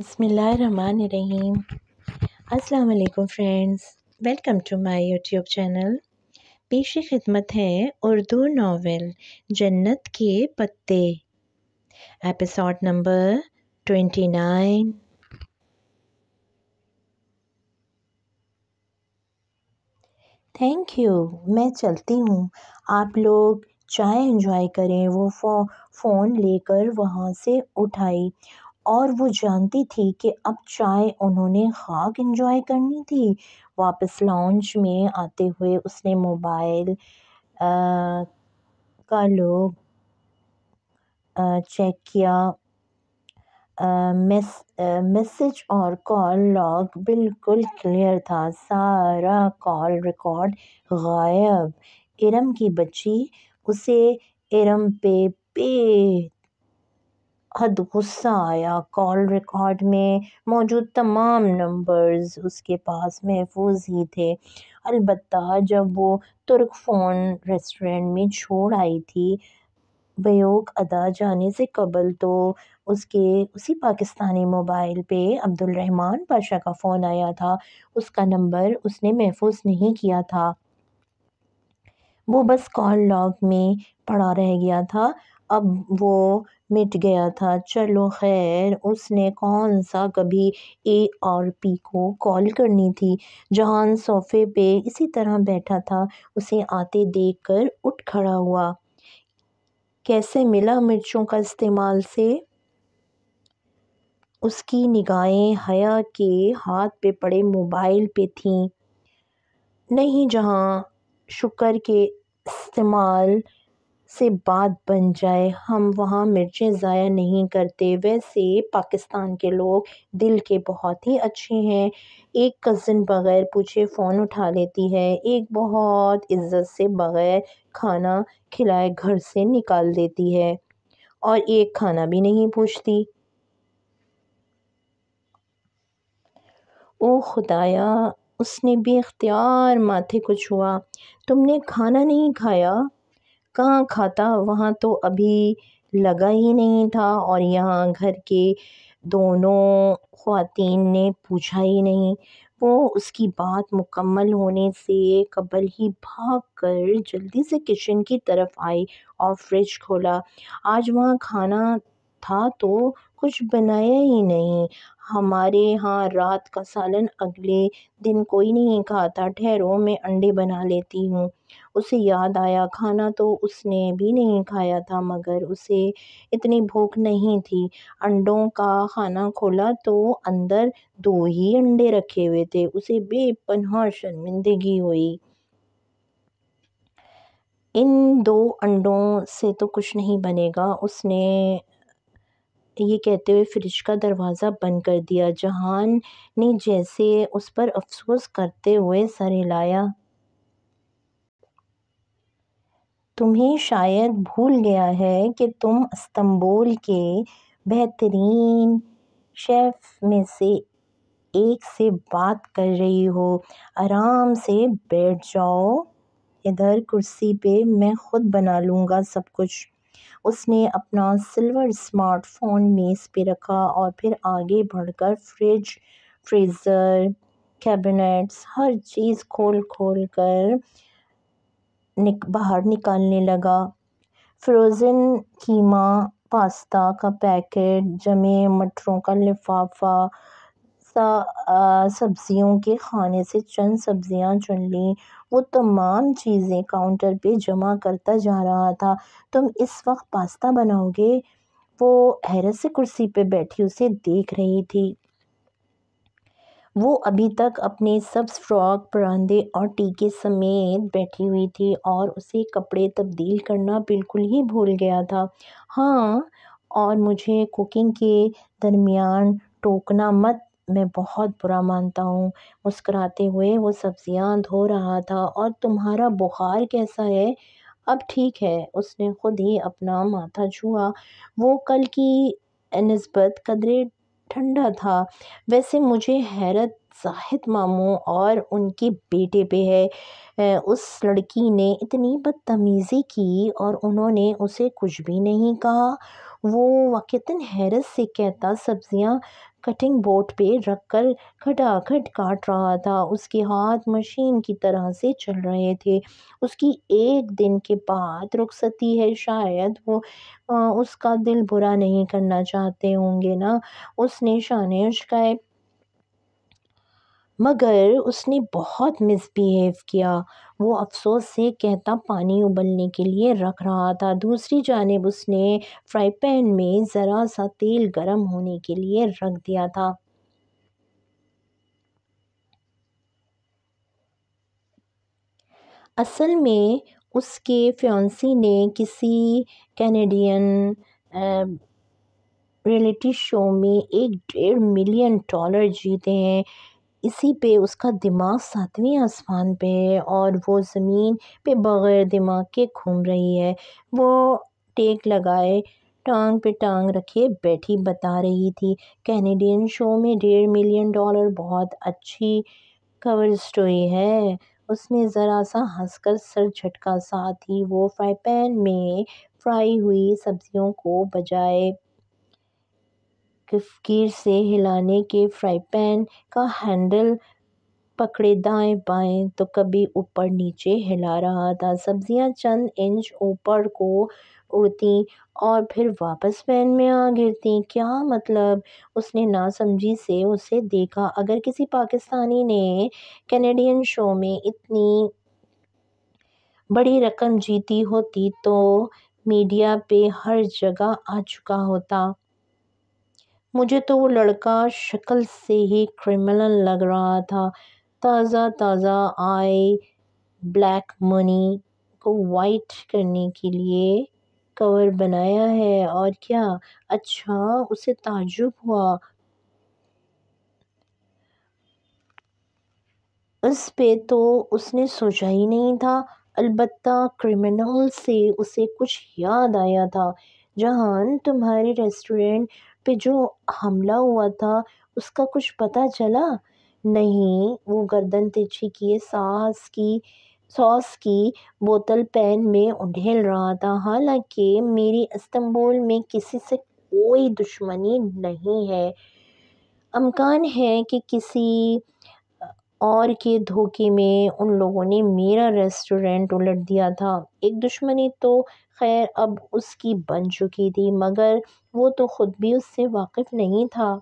बसमीम अल्लाम friends welcome to my YouTube channel पेश खिदमत है Urdu novel Jannat ke Pattay episode number twenty nine thank you मैं चलती हूँ आप लोग चाय एंजॉय करें वो फ़ोन लेकर वहाँ से उठाई और वो जानती थी कि अब चाय उन्होंने ख़ाक इंजॉय करनी थी वापस लॉन्च में आते हुए उसने मोबाइल का लोग चेक किया मैसेज मेस, और कॉल लॉग बिल्कुल क्लियर था सारा कॉल रिकॉर्ड गायब इरम की बच्ची उसे इरम पे बे बेहद गुस्सा आया कॉल रिकॉर्ड में मौजूद तमाम नंबर्स उसके पास महफूज ही थे अलबत् जब वो तुर्क फ़ोन रेस्टोरेंट में छोड़ आई थी बेयोग अदा जाने से कबल तो उसके उसी पाकिस्तानी मोबाइल पे अब्दुल रहमान पाशा का फ़ोन आया था उसका नंबर उसने महफूज नहीं किया था वो बस कॉल लॉग में पड़ा रह गया था अब वो मिट गया था चलो खैर उसने कौन सा कभी ए और पी को कॉल करनी थी जहान सोफे पे इसी तरह बैठा था उसे आते देख कर उठ खड़ा हुआ कैसे मिला मिर्चों का इस्तेमाल से उसकी निगाहें हया के हाथ पे पड़े मोबाइल पे थीं नहीं जहाँ शुक्र के इस्तेमाल से बात बन जाए हम वहाँ मिर्चें ज़ाया नहीं करते वैसे पाकिस्तान के लोग दिल के बहुत ही अच्छे हैं एक कज़न बग़ैर पूछे फ़ोन उठा लेती है एक बहुत इज़्ज़त से बग़ैर खाना खिलाए घर से निकाल देती है और एक खाना भी नहीं पूछती ओ खुदाया उसने भी अख्तियार माथे को छुआ तुमने खाना नहीं खाया कहाँ खाता वहाँ तो अभी लगा ही नहीं था और यहाँ घर के दोनों खातन ने पूछा ही नहीं वो उसकी बात मुकम्मल होने से कबल ही भाग कर जल्दी से किचन की तरफ आई और फ्रिज खोला आज वहाँ खाना था तो कुछ बनाया ही नहीं हमारे यहाँ रात का सालन अगले दिन कोई नहीं खाता ठहरो मैं अंडे बना लेती हूँ उसे याद आया खाना तो उसने भी नहीं खाया था मगर उसे इतनी भूख नहीं थी अंडों का खाना खोला तो अंदर दो ही अंडे रखे हुए थे उसे बेपनहा शर्मिंदगी हुई इन दो अंडों से तो कुछ नहीं बनेगा उसने ये कहते हुए फ्रिज का दरवाज़ा बंद कर दिया जहान ने जैसे उस पर अफसोस करते हुए सर हिलाया तुम्हें शायद भूल गया है कि तुम इस्तंबुल के बेहतरीन शेफ़ में से एक से बात कर रही हो आराम से बैठ जाओ इधर कुर्सी पे मैं ख़ुद बना लूँगा सब कुछ उसने अपना सिल्वर स्मार्टफोन मेज़ पे रखा और फिर आगे बढ़कर फ्रिज फ्रीज़र कैबिनेट्स हर चीज़ खोल खोल कर निक बाहर निकालने लगा फ़्रोज़न कीमा पास्ता का पैकेट जमे मटरों का लिफ़ाफ़ा सा सब्ज़ियों के खाने से चंद सब्ज़ियाँ चुन लीं वो तमाम चीज़ें काउंटर पे जमा करता जा रहा था तुम इस वक्त पास्ता बनाओगे वो हैरत से कुर्सी पे बैठी उसे देख रही थी वो अभी तक अपने सब फ्रॉक परांदे और टीके समेत बैठी हुई थी और उसे कपड़े तब्दील करना बिल्कुल ही भूल गया था हाँ और मुझे कुकिंग के दरमियान टोकना मत मैं बहुत बुरा मानता हूँ मुस्कराते हुए वो सब्ज़ियाँ धो रहा था और तुम्हारा बुखार कैसा है अब ठीक है उसने खुद ही अपना माथा छुआ वो कल की नस्बत कदरे ठंडा था वैसे मुझे हैरत जाहिद मामू और उनके बेटे पे है उस लड़की ने इतनी बदतमीज़ी की और उन्होंने उसे कुछ भी नहीं कहा वो वाक़ता हैरत से कहता सब्ज़ियाँ कटिंग बोर्ड पे रखकर खटाखट काट रहा था उसके हाथ मशीन की तरह से चल रहे थे उसकी एक दिन के बाद रुखसती है शायद वो आ, उसका दिल बुरा नहीं करना चाहते होंगे ना उसने शानिश का एक मगर उसने बहुत मिसबिहेव किया वो अफ़सोस से कहता पानी उबलने के लिए रख रहा था दूसरी जानब उसने फ्राई पैन में ज़रा सा तेल गरम होने के लिए रख दिया था असल में उसके फ्योंसी ने किसी कैनेडियन रियलिटी शो में एक डेढ़ मिलियन डॉलर जीते हैं इसी पे उसका दिमाग सातवें आसमान पे है और वो ज़मीन पे बग़ैर दिमाग के घूम रही है वो टेक लगाए टाँग पे टांग रखे बैठी बता रही थी कैनेडियन शो में डेढ़ मिलियन डॉलर बहुत अच्छी कवर स्टोरी है उसने ज़रा सा हंसकर सर झटका साथ ही वो फ्राई पैन में फ्राई हुई सब्जियों को बजाए तस्कीर से हिलाने के फ्राई पैन का हैंडल पकड़े दाएं बाएं तो कभी ऊपर नीचे हिला रहा था सब्जियां चंद इंच ऊपर को उड़ती और फिर वापस पैन में आ गिरती क्या मतलब उसने नासमझी से उसे देखा अगर किसी पाकिस्तानी ने कैनेडियन शो में इतनी बड़ी रकम जीती होती तो मीडिया पे हर जगह आ चुका होता मुझे तो वो लड़का शक्ल से ही क्रिमिनल लग रहा था ताज़ा ताज़ा आए ब्लैक मनी को वाइट करने के लिए कवर बनाया है और क्या अच्छा उसे ताजुब हुआ उस पे तो उसने सोचा ही नहीं था अलबत्ता क्रिमिनल से उसे कुछ याद आया था जहान तुम्हारे रेस्टोरेंट पे जो हमला हुआ था उसका कुछ पता चला नहीं वो गर्दन तिरछी किए साहस की सॉस की बोतल पैन में उढ़ेल रहा था हालांकि मेरी इस्तंबुल में किसी से कोई दुश्मनी नहीं है अमकान है कि किसी और के धोखे में उन लोगों ने मेरा रेस्टोरेंट उलट दिया था एक दुश्मनी तो खैर अब उसकी बन चुकी थी मगर वो तो ख़ुद भी उससे वाकिफ़ नहीं था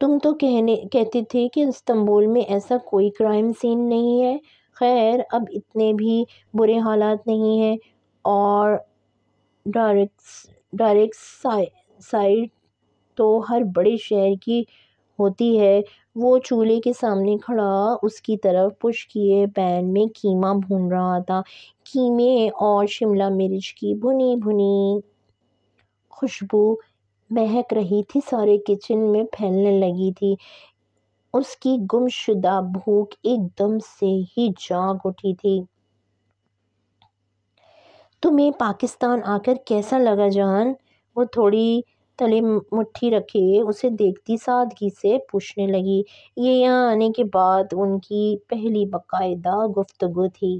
तुम तो कहने कहते थे कि इस्तंबुल में ऐसा कोई क्राइम सीन नहीं है खैर अब इतने भी बुरे हालात नहीं हैं और डायरेक्ट डायरेक्ट साइड तो हर बड़े शहर की होती है वो चूल्हे के सामने खड़ा उसकी तरफ पुश किए पैन में कीमा भून रहा था कीमे और शिमला मिर्च की भुनी भुनी खुशबू महक रही थी सारे किचन में फैलने लगी थी उसकी गुमशुदा भूख एकदम से ही जाग उठी थी तुम्हें पाकिस्तान आकर कैसा लगा जान वो थोड़ी तले मुट्ठी रखे उसे देखती सादगी से पूछने लगी ये यहाँ आने के बाद उनकी पहली बाकायदा गुफ्तगु थी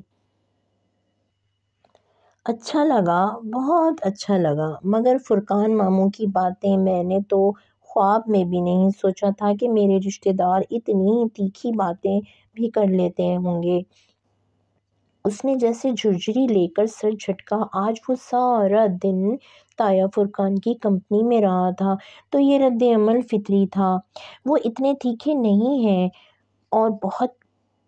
अच्छा लगा बहुत अच्छा लगा मगर फुरकान मामू की बातें मैंने तो ख्वाब में भी नहीं सोचा था कि मेरे रिश्तेदार इतनी तीखी बातें भी कर लेते होंगे उसने जैसे झुरझुरी लेकर सर झटका आज वो सारा दिन ताया फुरकान की कंपनी में रहा था तो ये रद्द अमल फितरी था वो इतने तीखे नहीं हैं और बहुत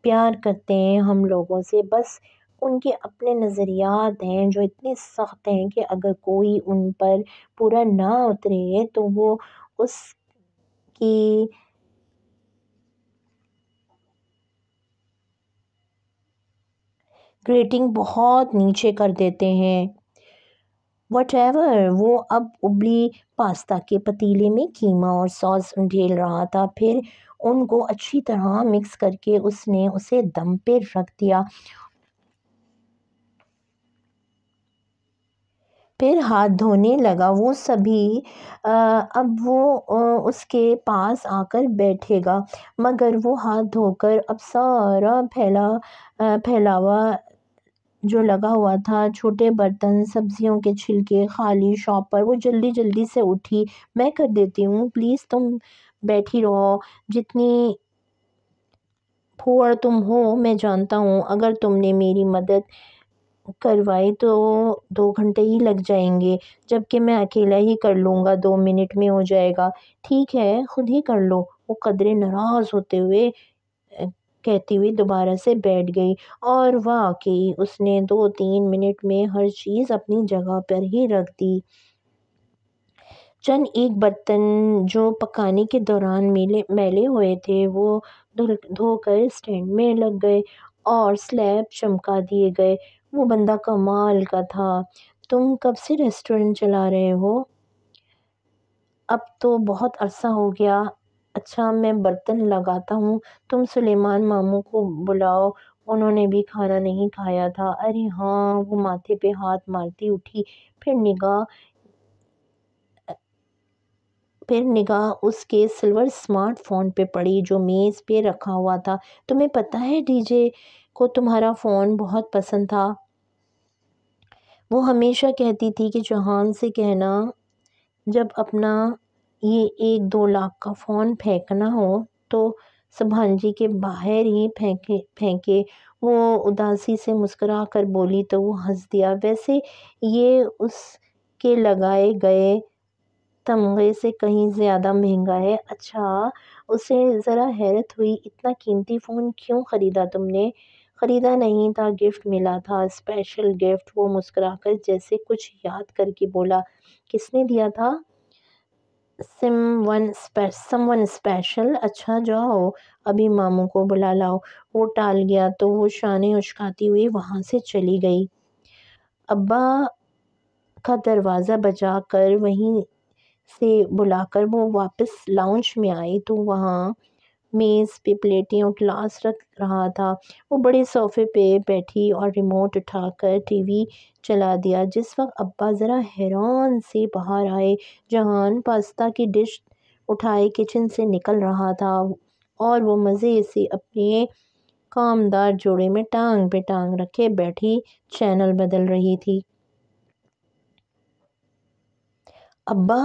प्यार करते हैं हम लोगों से बस उनके अपने नज़रियात हैं जो इतने सख्त हैं कि अगर कोई उन पर पूरा ना उतरे तो वो उसकी ग्रेटिंग बहुत नीचे कर देते हैं वट एवर वो अब उबली पास्ता के पतीले में कीमा और सॉस ढेल रहा था फिर उनको अच्छी तरह मिक्स करके उसने उसे दम पे रख दिया फिर हाथ धोने लगा वो सभी आ, अब वो आ, उसके पास आकर बैठेगा मगर वो हाथ धोकर अब सारा फैला फैलावा जो लगा हुआ था छोटे बर्तन सब्जियों के छिलके खाली शॉप पर वो जल्दी जल्दी से उठी मैं कर देती हूँ प्लीज़ तुम बैठी रहो जितनी फोड़ तुम हो मैं जानता हूँ अगर तुमने मेरी मदद करवाई तो दो घंटे ही लग जाएंगे जबकि मैं अकेला ही कर लूँगा दो मिनट में हो जाएगा ठीक है ख़ुद ही कर लो वो कदरे नाराज़ होते हुए कहती हुई दोबारा से बैठ गई और वाकई उसने दो तीन मिनट में हर चीज़ अपनी जगह पर ही रख दी चंद एक बर्तन जो पकाने के दौरान मेले मैले हुए थे वो धोकर स्टैंड में लग गए और स्लैब चमका दिए गए वो बंदा कमाल का था तुम कब से रेस्टोरेंट चला रहे हो अब तो बहुत अरसा हो गया अच्छा मैं बर्तन लगाता हूँ तुम सुलेमान मामू को बुलाओ उन्होंने भी खाना नहीं खाया था अरे हाँ वो माथे पे हाथ मारती उठी फिर निगाह फिर निगाह उसके सिल्वर स्मार्टफोन पे पड़ी जो मेज़ पे रखा हुआ था तुम्हें पता है डीजे को तुम्हारा फ़ोन बहुत पसंद था वो हमेशा कहती थी कि जहान से कहना जब अपना ये एक दो लाख का फ़ोन फेंकना हो तो जी के बाहर ही फेंके फेंके वो उदासी से मुस्करा कर बोली तो वो हंस दिया वैसे ये उसके लगाए गए तमगे से कहीं ज़्यादा महंगा है अच्छा उसे ज़रा हैरत हुई इतना कीमती फ़ोन क्यों ख़रीदा तुमने ख़रीदा नहीं था गिफ्ट मिला था स्पेशल गिफ्ट वो मुस्करा कर जैसे कुछ याद करके बोला किसने दिया था सिमवन स्पे समवन स्पेशल अच्छा जाओ अभी मामू को बुला लाओ वो टाल गया तो वो शान उछकाती हुई वहाँ से चली गई अब्बा का दरवाज़ा बजा कर वहीं से बुलाकर वो वापस लाउंज में आई तो वहाँ मेज़ पे प्लेटें और ग्लास रख रहा था वो बड़े सोफ़े पे बैठी और रिमोट उठाकर टीवी चला दिया जिस वक्त अब्बा ज़रा हैरान से बाहर आए जहान पास्ता की डिश उठाए किचन से निकल रहा था और वो मज़े से अपने कामदार जोड़े में टांग पे टांग रखे बैठी चैनल बदल रही थी अब्बा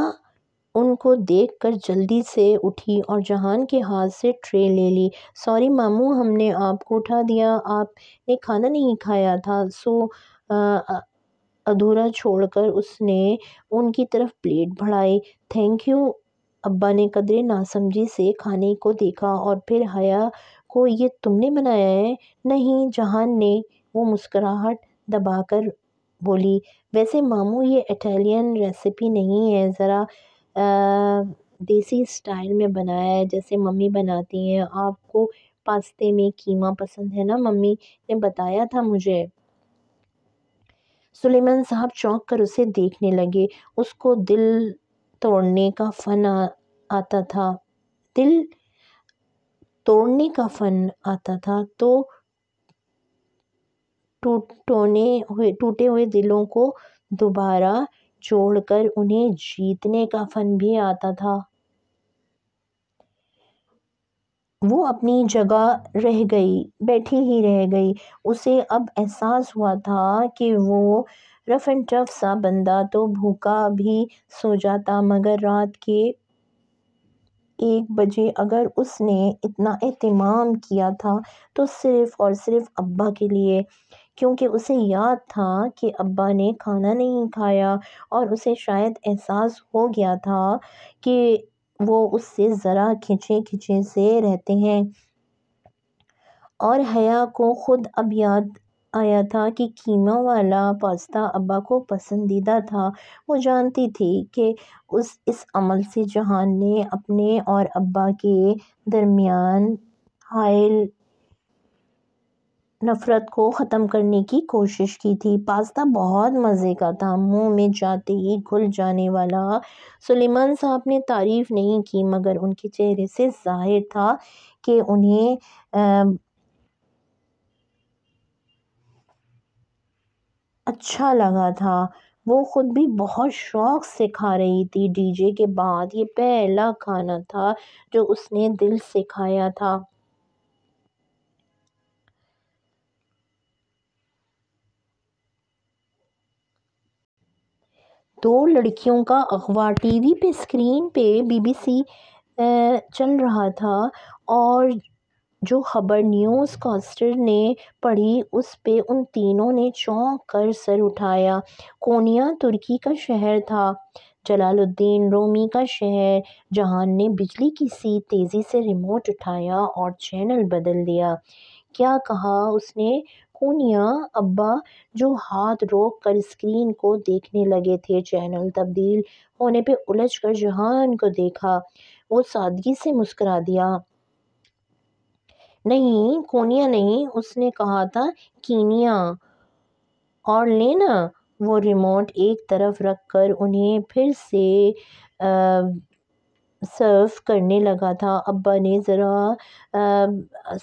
उनको देखकर जल्दी से उठी और जहान के हाथ से ट्रे ले ली सॉरी मामू हमने आपको उठा दिया आपने खाना नहीं खाया था सो आ, अधूरा छोड़कर उसने उनकी तरफ प्लेट बढ़ाई थैंक यू अब्बा ने कदरे नासमझी से खाने को देखा और फिर हया को ये तुमने बनाया है नहीं जहान ने वो मुस्कराहट दबाकर बोली वैसे मामू ये इटालियन रेसिपी नहीं है ज़रा देसी स्टाइल में बनाया है जैसे मम्मी बनाती हैं आपको पास्ते में कीमा पसंद है ना मम्मी ने बताया था मुझे सुलेमान साहब चौंक कर उसे देखने लगे उसको दिल तोड़ने का फन आ, आता था दिल तोड़ने का फन आता था तो टूटने हुए टूटे हुए दिलों को दोबारा कर उन्हें जीतने का फन भी आता था वो अपनी जगह रह गई बैठी ही रह गई उसे अब एहसास हुआ था कि वो रफ़ एंड टफ सा बंदा तो भूखा भी सो जाता मगर रात के एक बजे अगर उसने इतना अहतमाम किया था तो सिर्फ़ और सिर्फ अब्बा के लिए क्योंकि उसे याद था कि अब्बा ने खाना नहीं खाया और उसे शायद एहसास हो गया था कि वो उससे ज़रा खिंचे खिंचे से रहते हैं और हया को ख़ुद अब याद आया था कि कीमा वाला पास्ता अब्बा को पसंदीदा था वो जानती थी कि उस इस अमल से जहान ने अपने और अब्बा के दरमियान हायल नफ़रत को ख़त्म करने की कोशिश की थी पास्ता बहुत मज़े का था मुंह में जाते ही घुल जाने वाला सुलेमान साहब ने तारीफ़ नहीं की मगर उनके चेहरे से जाहिर था कि उन्हें आ, अच्छा लगा था वो ख़ुद भी बहुत शौक़ से खा रही थी डीजे के बाद ये पहला खाना था जो उसने दिल से खाया था दो लड़कियों का अखबार टीवी पे स्क्रीन पे बीबीसी चल रहा था और जो ख़बर न्यूज़ कास्टर ने पढ़ी उस पे उन तीनों ने चौंक कर सर उठाया कोनिया तुर्की का शहर था जलालुद्दीन रोमी का शहर जहान ने बिजली की सी तेज़ी से रिमोट उठाया और चैनल बदल दिया क्या कहा उसने खूनिया अब्बा जो हाथ रोक कर स्क्रीन को देखने लगे थे चैनल तब्दील होने पे कर जहान को देखा वो सादगी से मुस्करा दिया नहीं कोनिया नहीं उसने कहा था कीनिया और लेना वो रिमोट एक तरफ रख कर उन्हें फिर से सर्व करने लगा था अब्बा ने ज़रा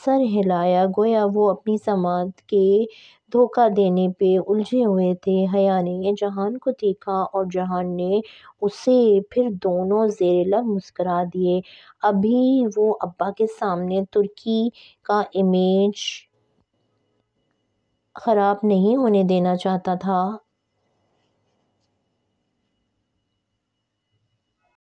सर हिलाया गोया वो अपनी समात के धोखा देने पे उलझे हुए थे हया ने जहान को देखा और जहान ने उसे फिर दोनों जेरेला मुस्करा दिए अभी वो अब्बा के सामने तुर्की का इमेज ख़राब नहीं होने देना चाहता था